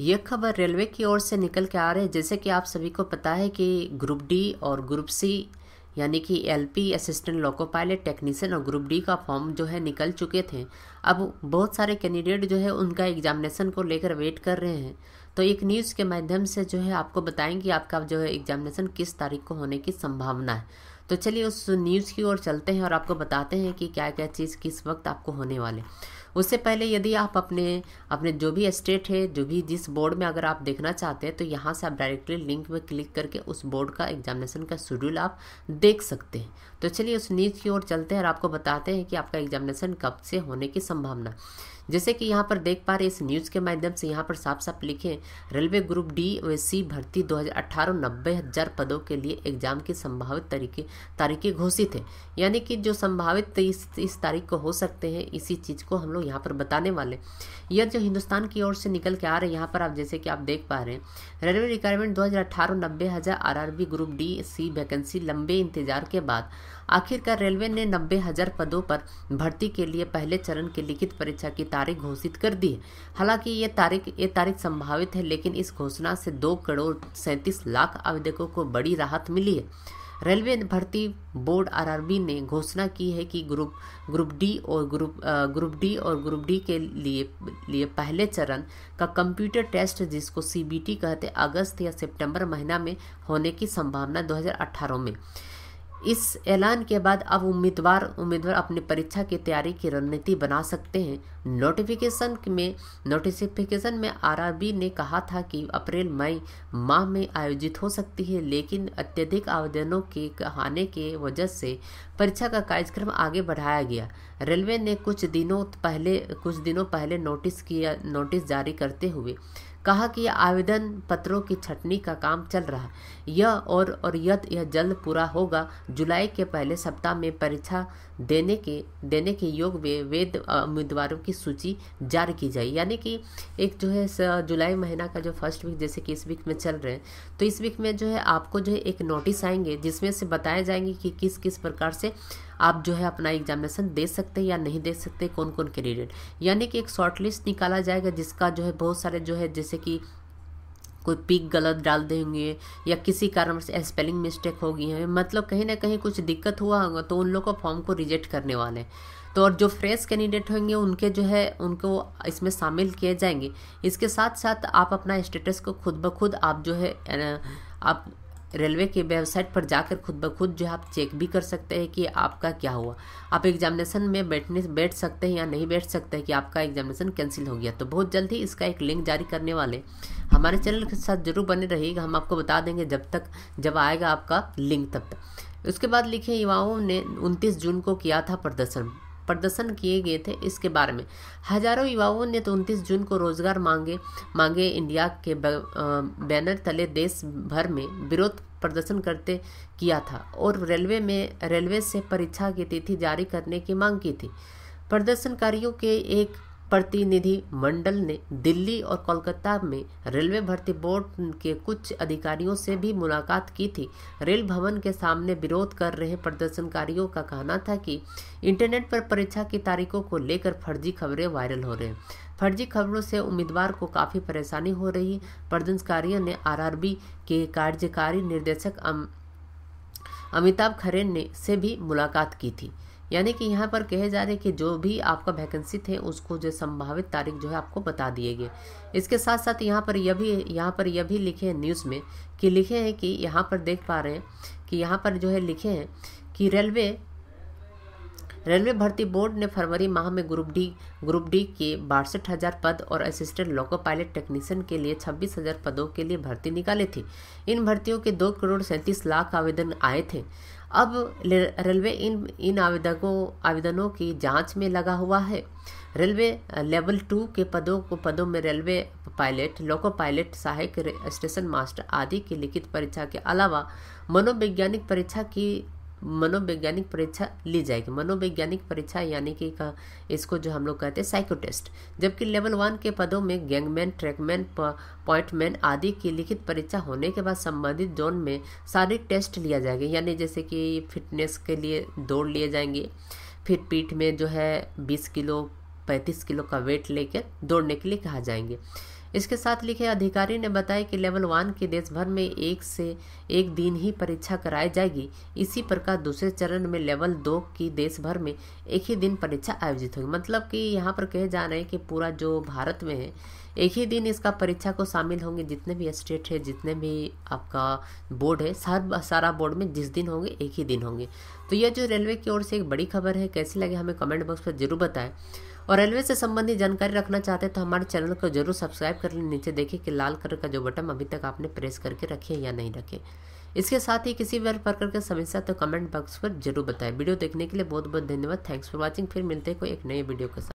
यह खबर रेलवे की ओर से निकल के आ रही है जैसे कि आप सभी को पता है कि ग्रुप डी और ग्रुप सी यानी कि LP assistant loco pilot technician और ग्रुप डी का फॉर्म जो है निकल चुके थे अब बहुत सारे कैंडिडेट जो है उनका एग्जामिनेशन को लेकर वेट कर रहे हैं तो एक न्यूज़ के माध्यम से जो है आपको बताएंगे आपका जो है एग्जामिनेशन किस तारीख को होने की संभावना है तो चलिए उस न्यूज़ की ओर चलते हैं और आपको बताते हैं कि क्या क्या चीज़ किस वक्त आपको होने वाले उससे पहले यदि आप अपने अपने जो भी स्टेट है जो भी जिस बोर्ड में अगर आप देखना चाहते हैं तो यहाँ से आप डायरेक्टली लिंक में क्लिक करके उस बोर्ड का एग्जामिनेशन का शेड्यूल आप देख सकते हैं तो चलिए उस नीच की ओर चलते हैं और आपको बताते हैं कि आपका एग्जामिनेशन कब से होने की संभावना जैसे कि यहाँ पर देख पा रहे इस न्यूज़ के माध्यम से यहाँ पर साफ साफ लिखे रेलवे ग्रुप डी व सी भर्ती दो हज़ार नब्बे हजार पदों के लिए एग्जाम की संभावित तरीके तारीखें घोषित है यानी कि जो संभावित इस, इस तारीख को हो सकते हैं इसी चीज़ को हम लोग यहाँ पर बताने वाले यह जो हिंदुस्तान की ओर से निकल के आ रहे हैं यहाँ पर आप जैसे कि आप देख पा रहे हैं रेलवे रिक्वायरमेंट दो हज़ार RRB group D C vacancy लंबे इंतजार के बाद आखिरकार रेलवे ने नब्बे हजार पदों पर भर्ती के लिए पहले चरण की लिखित परीक्षा की तारीख घोषित कर दी है हालांकि ये तारीख ये तारीख संभावित है लेकिन इस घोषणा से दो करोड़ सैंतीस लाख आवेदकों को बड़ी राहत मिली है रेलवे भर्ती बोर्ड आरआरबी ने घोषणा की है कि ग्रुप ग्रुप डी और ग्रुप ग्रुप डी और ग्रुप डी के लिए लिए पहले चरण का कंप्यूटर टेस्ट जिसको सीबीटी कहते अगस्त या सितंबर महीना में होने की संभावना 2018 में इस ऐलान के बाद अब उम्मीदवार उम्मीदवार अपनी परीक्षा की तैयारी की रणनीति बना सकते हैं नोटिफिकेशन में नोटिफिकेशन में आरआरबी ने कहा था कि अप्रैल मई माह में आयोजित हो सकती है लेकिन अत्यधिक आवेदनों के आने के वजह से परीक्षा का कार्यक्रम आगे बढ़ाया गया रेलवे ने कुछ दिनों पहले कुछ दिनों पहले नोटिस किया नोटिस जारी करते हुए कहा कि आवेदन पत्रों की छटनी का काम चल रहा यह और और यद यह जल्द पूरा होगा जुलाई के पहले सप्ताह में परीक्षा देने के देने के योग वे वेद उम्मीदवारों की सूची जारी की जाए यानी कि एक जो है जुलाई महीना का जो फर्स्ट वीक जैसे कि इस वीक में चल रहे हैं तो इस वीक में जो है आपको जो है एक नोटिस आएंगे जिसमें से बताए जाएंगे कि किस किस प्रकार से आप जो है अपना एग्जामिनेशन दे सकते हैं या नहीं दे सकते कौन कौन कैंडिडेट यानी कि एक शॉर्ट लिस्ट निकाला जाएगा जिसका जो है बहुत सारे जो है जैसे कि कोई पिक गलत डाल देंगे या किसी कारण से स्पेलिंग मिस्टेक हो गई है मतलब कहीं ना कहीं कुछ दिक्कत हुआ होगा तो उन लोगों को फॉर्म को रिजेक्ट करने वाले हैं तो और जो फ्रेश कैंडिडेट होंगे उनके जो है उनको इसमें शामिल किए जाएंगे इसके साथ साथ आप अपना स्टेटस को खुद ब खुद आप जो है आप रेलवे के वेबसाइट पर जाकर खुद ब खुद जो है आप चेक भी कर सकते हैं कि आपका क्या हुआ आप एग्जामिनेशन में बैठने बैठ सकते हैं या नहीं बैठ सकते हैं कि आपका एग्जामिनेशन कैंसिल हो गया तो बहुत जल्द ही इसका एक लिंक जारी करने वाले हमारे चैनल के साथ जरूर बने रहिएगा हम आपको बता देंगे जब तक जब आएगा आपका लिंक तब तक उसके बाद लिखे युवाओं ने 29 जून को किया था प्रदर्शन प्रदर्शन किए गए थे इसके बारे में हजारों युवाओं ने तो उनतीस जून को रोजगार मांगे मांगे इंडिया के बैनर तले देश भर में विरोध प्रदर्शन करते किया था और रेलवे में रेलवे से परीक्षा की तिथि जारी करने की मांग की थी प्रदर्शनकारियों के एक प्रतिनिधि मंडल ने दिल्ली और कोलकाता में रेलवे भर्ती बोर्ड के कुछ अधिकारियों से भी मुलाकात की थी रेल भवन के सामने विरोध कर रहे प्रदर्शनकारियों का कहना था कि इंटरनेट पर परीक्षा की तारीखों को लेकर फर्जी खबरें वायरल हो रहे हैं फर्जी खबरों से उम्मीदवार को काफ़ी परेशानी हो रही प्रदर्शनकारियों ने आरआरबी के कार्यकारी निर्देशक अम, अमिताभ खरे ने से भी मुलाकात की थी यानी कि यहाँ पर कहे जा रहे हैं कि जो भी आपका वैकेंसी थे उसको जो संभावित तारीख जो है आपको बता दिए गए इसके साथ साथ यहाँ पर यह भी यहाँ पर यह भी लिखे हैं न्यूज़ में कि लिखे हैं कि यहाँ पर देख पा रहे हैं कि यहाँ पर जो है लिखे हैं कि रेलवे रेलवे भर्ती बोर्ड ने फरवरी माह में ग्रुप डी ग्रुप डी के बासठ हज़ार पद और असिस्टेंट लोको पायलट टेक्नीशियन के लिए छब्बीस हज़ार पदों के लिए भर्ती निकाले थे इन भर्तियों के दो करोड़ सैंतीस लाख आवेदन आए थे अब रेलवे इन इन आवेदकों आवेदनों की जांच में लगा हुआ है रेलवे लेवल टू के पदों को पदों में रेलवे पायलट लोको पायलट सहायक स्टेशन मास्टर आदि की लिखित परीक्षा के अलावा मनोवैज्ञानिक परीक्षा की मनोवैज्ञानिक परीक्षा ली जाएगी मनोवैज्ञानिक परीक्षा यानी कि इसको जो हम लोग कहते हैं साइको टेस्ट जबकि लेवल वन के पदों में गैंगमैन ट्रैकमैन पॉइंटमैन आदि की लिखित परीक्षा होने के बाद संबंधित जोन में शारीरिक टेस्ट लिया जाएगा यानी जैसे कि फिटनेस के लिए दौड़ लिए जाएंगे फिर पीठ में जो है बीस किलो पैंतीस किलो का वेट लेकर दौड़ने के लिए कहा जाएंगे इसके साथ लिखे अधिकारी ने बताया कि लेवल वन के देश भर में एक से एक दिन ही परीक्षा कराई जाएगी इसी प्रकार दूसरे चरण में लेवल दो की देश भर में एक ही दिन परीक्षा आयोजित होगी मतलब कि यहाँ पर कहे जा रहे हैं कि पूरा जो भारत में है एक ही दिन इसका परीक्षा को शामिल होंगे जितने भी स्टेट है जितने भी आपका बोर्ड है सार सारा बोर्ड में जिस दिन होंगे एक ही दिन होंगे तो यह जो रेलवे की ओर से एक बड़ी खबर है कैसी लगे हमें कमेंट बॉक्स पर जरूर बताएं और रेलवे से संबंधित जानकारी रखना चाहते हैं तो हमारे चैनल को जरूर सब्सक्राइब कर लें नीचे देखिए कि लाल कलर का जो बटन अभी तक आपने प्रेस करके रखे या नहीं रखे इसके साथ ही किसी भी प्रकार की समस्या तो कमेंट बॉक्स पर जरूर बताएं वीडियो देखने के लिए बहुत बहुत धन्यवाद थैंक्स फॉर वॉचिंग फिर मिलते हैं कोई एक नए वीडियो के साथ